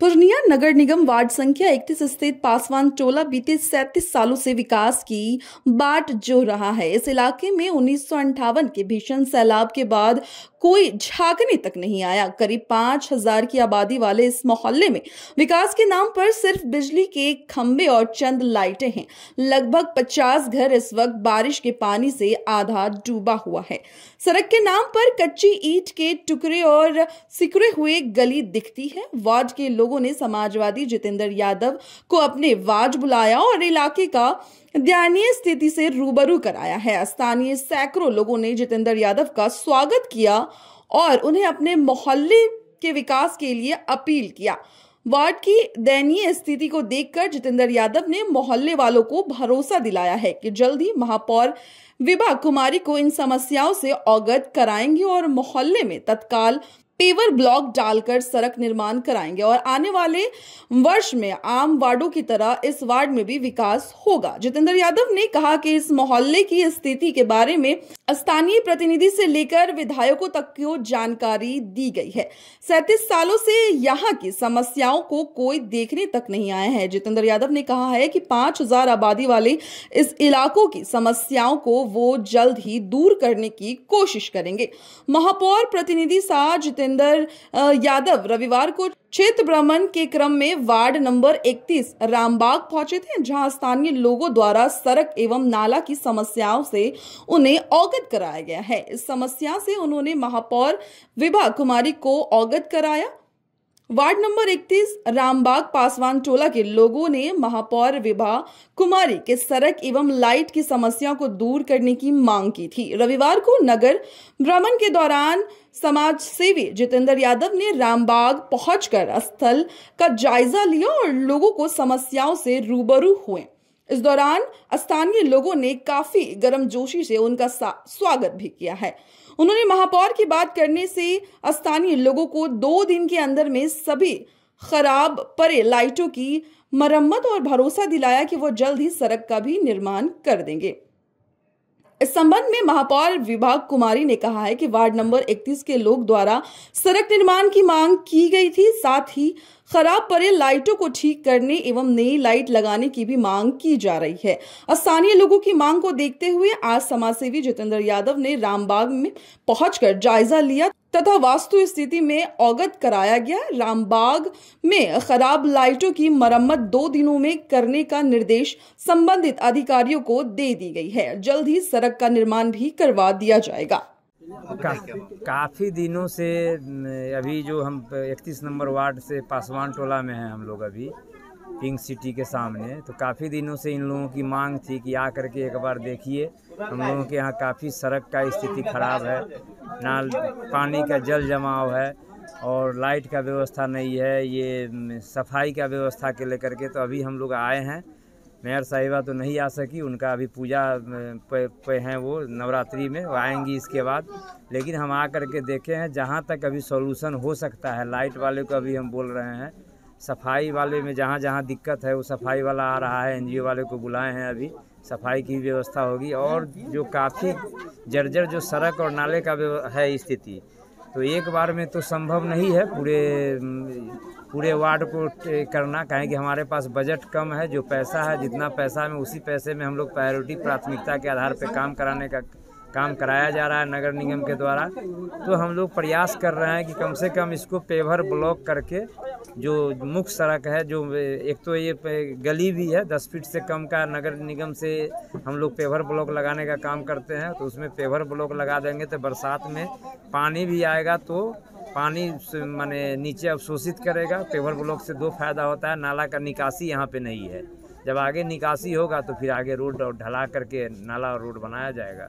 पूर्णिया नगर निगम ward संख्या इकतीस स्थित पासवान टोला बीते सैतीस सालों से विकास की बाट जो रहा है इस इलाके में उन्नीस के भीषण सैलाब के बाद कोई झांकने तक नहीं आया करीब पांच हजार की आबादी वाले इस मोहल्ले में विकास के नाम पर सिर्फ बिजली के खम्बे और चंद लाइटें हैं लगभग पचास घर इस वक्त बारिश के पानी से आधा डूबा हुआ है सड़क के नाम पर कच्ची ईट के टुकड़े और सिकुड़े हुए गली दिखती है वार्ड के लोग लोगों ने समाजवादी जितेंद्र यादव को अपने वाज बुलाया और इलाके का दयानीय स्थिति से रूबरू कराया है स्थानीय सैकड़ों लोगों ने जितेंद्र यादव का स्वागत किया और उन्हें अपने मोहल्ले के विकास के लिए अपील किया वार्ड की दयनीय स्थिति को देखकर जितेंद्र यादव ने मोहल्ले वालों को भरोसा दिलाया है कि जल्द ही महापौर विभा कुमारी को इन समस्याओं से अवगत कराएंगे और मोहल्ले में तत्काल पेवर ब्लॉक डालकर सड़क निर्माण कराएंगे और आने वाले वर्ष में आम वार्डो की तरह इस वार्ड में भी विकास होगा जितेंद्र यादव ने कहा कि इस मोहल्ले की स्थिति के बारे में स्थानीय प्रतिनिधि से लेकर विधायकों तक की जानकारी दी गई है सैतीस सालों से यहाँ की समस्याओं को कोई देखने तक नहीं आया है जितेंद्र यादव ने कहा है कि पांच हजार आबादी वाले इस इलाकों की समस्याओं को वो जल्द ही दूर करने की कोशिश करेंगे महापौर प्रतिनिधि शाह जितेंद्र यादव रविवार को क्षेत्र भ्रमण के क्रम में वार्ड नंबर 31 रामबाग पहुंचे थे जहां स्थानीय लोगों द्वारा सड़क एवं नाला की समस्याओं से उन्हें अवगत अवगत कराया गया है इस समस्या से उन्होंने महापौर विभा कुमारी को अवगत कराया वार्ड नंबर 31 रामबाग पासवान टोला के लोगों ने महापौर विभा कुमारी के सड़क एवं लाइट की समस्या को दूर करने की मांग की थी रविवार को नगर भ्रमण के दौरान समाज सेवी जितेंद्र यादव ने रामबाग पहुंचकर स्थल का जायजा लिया और लोगों को समस्याओं से रूबरू हुए इस दौरान स्थानीय लोगों ने काफी गर्मजोशी से उनका स्वागत भी किया है उन्होंने महापौर की बात करने से स्थानीय लोगों को दो दिन के अंदर में सभी खराब परे लाइटों की मरम्मत और भरोसा दिलाया कि वो जल्द ही सड़क का भी निर्माण कर देंगे इस संबंध में महापौर विभाग कुमारी ने कहा है कि वार्ड नंबर 31 के लोग द्वारा सड़क निर्माण की मांग की गई थी साथ ही खराब पड़े लाइटों को ठीक करने एवं नई लाइट लगाने की भी मांग की जा रही है स्थानीय लोगों की मांग को देखते हुए आज समाजसेवी जितेंद्र यादव ने रामबाग में पहुंचकर जायजा लिया तथा वास्तु स्थिति में अवगत कराया गया रामबाग में खराब लाइटों की मरम्मत दो दिनों में करने का निर्देश संबंधित अधिकारियों को दे दी गई है जल्द ही सड़क का निर्माण भी करवा दिया जाएगा का, काफ़ी दिनों से अभी जो हम 31 नंबर वार्ड से पासवान टोला में हैं हम लोग अभी पिंक सिटी के सामने तो काफ़ी दिनों से इन लोगों की मांग थी कि आ करके एक बार देखिए हम लोगों के यहाँ काफ़ी सड़क का स्थिति खराब है ना पानी का जल जमाव है और लाइट का व्यवस्था नहीं है ये सफाई का व्यवस्था के लेकर के तो अभी हम लोग आए हैं मेयर साहिबा तो नहीं आ सकी उनका अभी पूजा पे, पे हैं वो नवरात्रि में वो आएंगी इसके बाद लेकिन हम आ करके देखे हैं जहाँ तक अभी सॉल्यूशन हो सकता है लाइट वाले को अभी हम बोल रहे हैं सफाई वाले में जहाँ जहाँ दिक्कत है वो सफाई वाला आ रहा है एनजीओ वाले को बुलाए हैं अभी सफाई की व्यवस्था होगी और जो काफ़ी जर्जर जो सड़क और नाले का है स्थिति तो एक बार में तो संभव नहीं है पूरे पूरे वार्ड को करना कहें कि हमारे पास बजट कम है जो पैसा है जितना पैसा में उसी पैसे में हम लोग प्रायोरिटी प्राथमिकता के आधार पर काम कराने का काम कराया जा रहा है नगर निगम के द्वारा तो हम लोग प्रयास कर रहे हैं कि कम से कम इसको पेवर ब्लॉक करके जो मुख्य सड़क है जो एक तो ये गली भी है दस फीट से कम का नगर निगम से हम लोग पेवर ब्लॉक लगाने का काम करते हैं तो उसमें पेवर ब्लॉक लगा देंगे तो बरसात में पानी भी आएगा तो पानी माने नीचे अवशोषित करेगा पेवर ब्लॉक से दो फायदा होता है नाला का निकासी यहाँ पर नहीं है जब आगे निकासी होगा तो फिर आगे रोड और ढला करके नाला और रोड बनाया जाएगा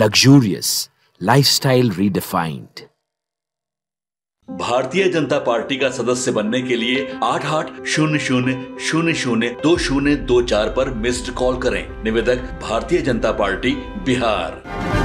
लग्जूरियस लाइफस्टाइल रीडिफाइंड भारतीय जनता पार्टी का सदस्य बनने के लिए आठ आठ शून्य शून्य शून्य शून्य दो शून्य दो चार पर मिस्ड कॉल करें निवेदक भारतीय जनता पार्टी बिहार